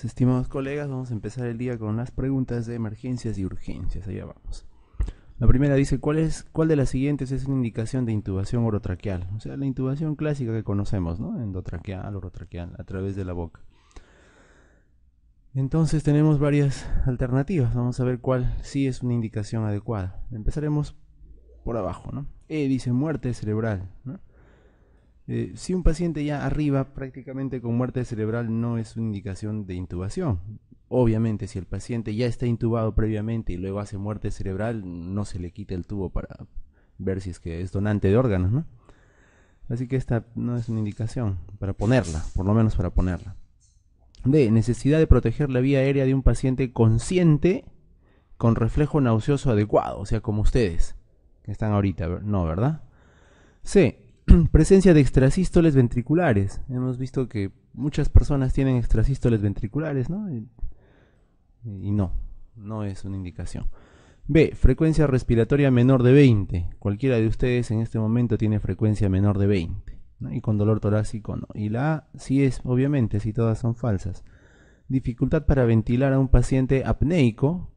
Pues, estimados colegas, vamos a empezar el día con las preguntas de emergencias y urgencias. Allá vamos. La primera dice, ¿cuál, es, ¿cuál de las siguientes es una indicación de intubación orotraqueal? O sea, la intubación clásica que conocemos, ¿no? Endotraqueal, orotraqueal, a través de la boca. Entonces tenemos varias alternativas. Vamos a ver cuál sí es una indicación adecuada. Empezaremos por abajo, ¿no? E dice muerte cerebral, ¿no? Eh, si un paciente ya arriba prácticamente con muerte cerebral no es una indicación de intubación. Obviamente, si el paciente ya está intubado previamente y luego hace muerte cerebral, no se le quita el tubo para ver si es que es donante de órganos, ¿no? Así que esta no es una indicación para ponerla, por lo menos para ponerla. De Necesidad de proteger la vía aérea de un paciente consciente con reflejo nauseoso adecuado, o sea, como ustedes que están ahorita, no, ¿verdad? C. presencia de extrasístoles ventriculares. Hemos visto que muchas personas tienen extrasístoles ventriculares, ¿no? Y, no, no es una indicación. B. Frecuencia respiratoria menor de 20. Cualquiera de ustedes en este momento tiene frecuencia menor de 20. Y con dolor torácico no. Y la A sí es, obviamente, si todas son falsas. Dificultad para ventilar a un paciente apneico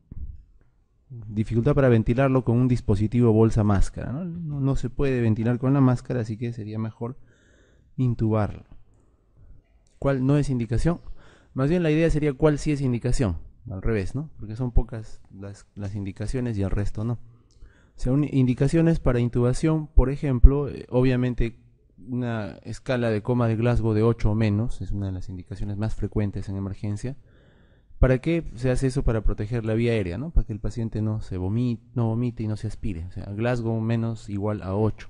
dificultad para ventilarlo con un dispositivo bolsa máscara. ¿no? se puede ventilar con la máscara, así que sería mejor intubarlo. ¿Cuál no es indicación? Más bien la idea sería cuál sí es indicación. Al revés, ¿no? Porque son pocas las, las indicaciones y el resto no. O indicaciones para intubación, por ejemplo, eh, obviamente una escala de coma de Glasgow de 8 o menos, es una de las indicaciones más frecuentes en emergencia ¿Para qué se hace eso? Para proteger la vía aérea, ¿no? Para que el paciente no se vomite, no vomite y no se aspire. O sea, Glasgow menos igual a 8.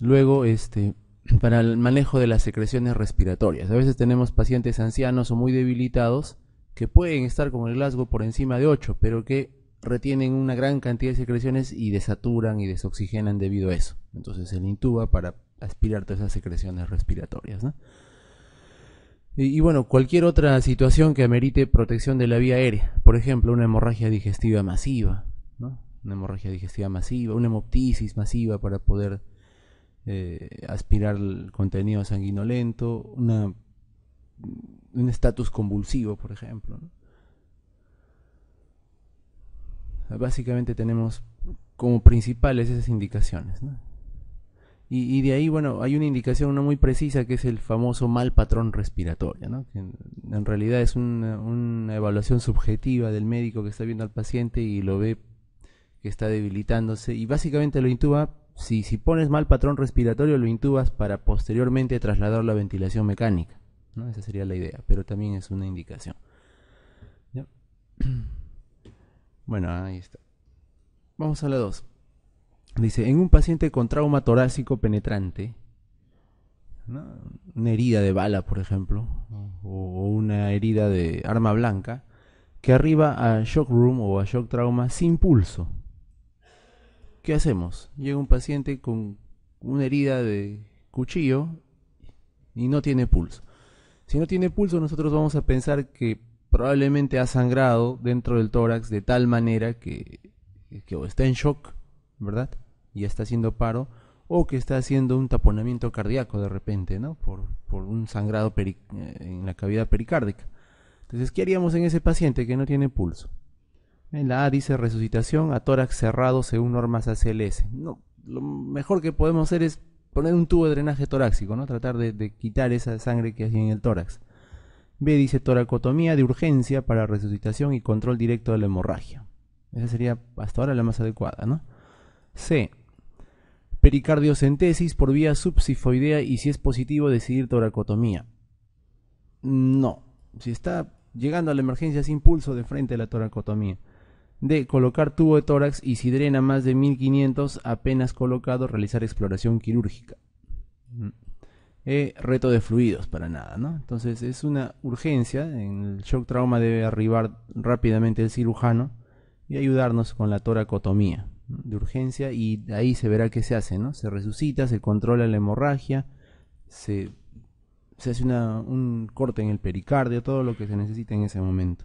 Luego, este, para el manejo de las secreciones respiratorias. A veces tenemos pacientes ancianos o muy debilitados que pueden estar como el Glasgow por encima de 8, pero que retienen una gran cantidad de secreciones y desaturan y desoxigenan debido a eso. Entonces se le intuba para aspirar todas esas secreciones respiratorias, ¿no? Y, bueno, cualquier otra situación que amerite protección de la vía aérea. Por ejemplo, una hemorragia digestiva masiva, ¿no? Una hemorragia digestiva masiva, una hemoptisis masiva para poder eh, aspirar el contenido sanguinolento, una, un estatus convulsivo, por ejemplo. básicamente tenemos como principales esas indicaciones. Y, de ahí, bueno, hay una indicación no muy precisa que es el famoso mal patrón respiratorio, ¿no? en, realidad es una, evaluación subjetiva del médico que está viendo al paciente y lo ve que está debilitándose y básicamente lo intuba si, si, pones mal patrón respiratorio, lo intubas para posteriormente trasladar la ventilación mecánica. ¿no? Esa sería la idea, pero también es una indicación. Bueno, ahí está. Vamos a la 2. Dice, en un paciente con trauma torácico penetrante, una herida de bala, por ejemplo, o una herida de arma blanca, que arriba a shock room o a shock trauma sin pulso. ¿Qué hacemos? Llega un paciente con una herida de cuchillo y no tiene pulso. Si no tiene pulso, nosotros vamos a pensar que probablemente ha sangrado dentro del tórax de tal manera que, está en shock, ¿verdad? y está haciendo paro o que está haciendo un taponamiento cardíaco de repente, ¿no? Por, un sangrado eh, en la cavidad pericárdica. Entonces, ¿qué haríamos en ese paciente que no tiene pulso? En la A dice resucitación a tórax cerrado según normas ACLS. No, lo mejor que podemos hacer es poner un tubo de drenaje torácico, ¿no? Tratar de, de quitar esa sangre que hay en el tórax. B dice toracotomía de urgencia para resucitación y control directo de la hemorragia. Esa sería hasta ahora la más adecuada, ¿no? C pericardiocentesis por vía subsifoidea y si es positivo decidir toracotomía. No, si está llegando a la emergencia es impulso de frente a la toracotomía. De colocar tubo de tórax y si drena más de 1500 apenas colocado realizar exploración quirúrgica. Mm. Eh, reto de fluidos para nada, ¿no? Entonces es una urgencia, en el shock trauma debe arribar rápidamente el cirujano y ayudarnos con la toracotomía de urgencia y ahí se verá qué se hace, ¿no? Se resucita, se controla la hemorragia, se, hace un corte en el pericardio, todo lo que se necesita en ese momento.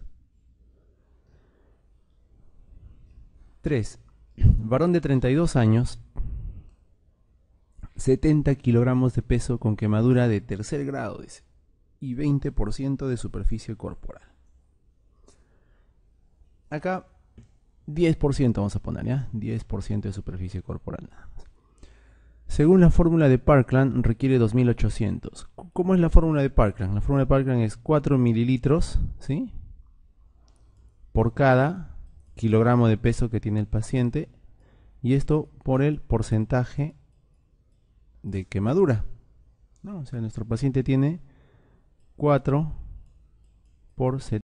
3. Varón de 32 años, 70 kilogramos de peso con quemadura de tercer grado, y 20% de superficie corporal. Acá 10% vamos a poner, ¿ya? 10% de superficie corporal Según la fórmula de Parkland, requiere 2800. ¿Cómo es la fórmula de Parkland? La fórmula de Parkland es 4 mililitros, ¿sí? Por cada kilogramo de peso que tiene el paciente. Y esto por el porcentaje de quemadura. O sea, nuestro paciente tiene 4 por 70.